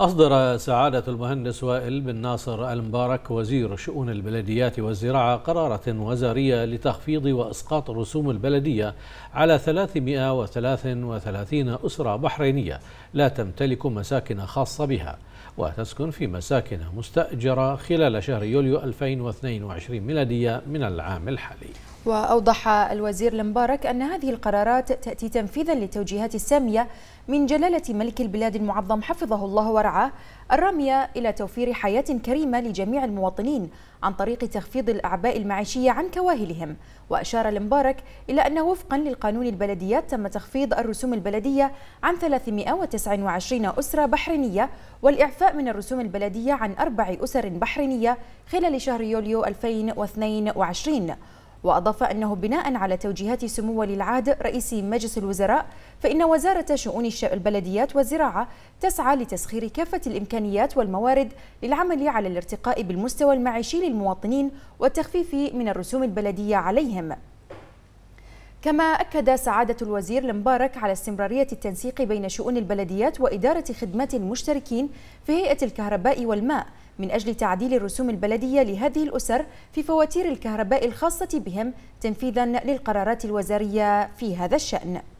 أصدر سعادة المهندس وائل بن ناصر المبارك وزير شؤون البلديات والزراعة قرارة وزارية لتخفيض وإسقاط رسوم البلدية على 333 أسرة بحرينية لا تمتلك مساكن خاصة بها وتسكن في مساكن مستأجرة خلال شهر يوليو 2022 ميلادية من العام الحالي وأوضح الوزير المبارك أن هذه القرارات تأتي تنفيذا للتوجيهات السامية من جلالة ملك البلاد المعظم حفظه الله ورعاه الرامية إلى توفير حياة كريمة لجميع المواطنين عن طريق تخفيض الأعباء المعيشية عن كواهلهم وأشار المبارك إلى أن وفقا للقانون البلديات تم تخفيض الرسوم البلدية عن 329 أسرة بحرينية والإعفاء من الرسوم البلدية عن أربع أسر بحرينية خلال شهر يوليو 2022 وأضاف أنه بناء على توجيهات سمو ولي العهد رئيس مجلس الوزراء فإن وزارة شؤون البلديات والزراعة تسعى لتسخير كافة الإمكانيات والموارد للعمل على الارتقاء بالمستوى المعيشي للمواطنين والتخفيف من الرسوم البلدية عليهم كما أكد سعادة الوزير المبارك على استمرارية التنسيق بين شؤون البلديات وإدارة خدمات المشتركين في هيئة الكهرباء والماء من أجل تعديل الرسوم البلدية لهذه الأسر في فواتير الكهرباء الخاصة بهم تنفيذا للقرارات الوزارية في هذا الشأن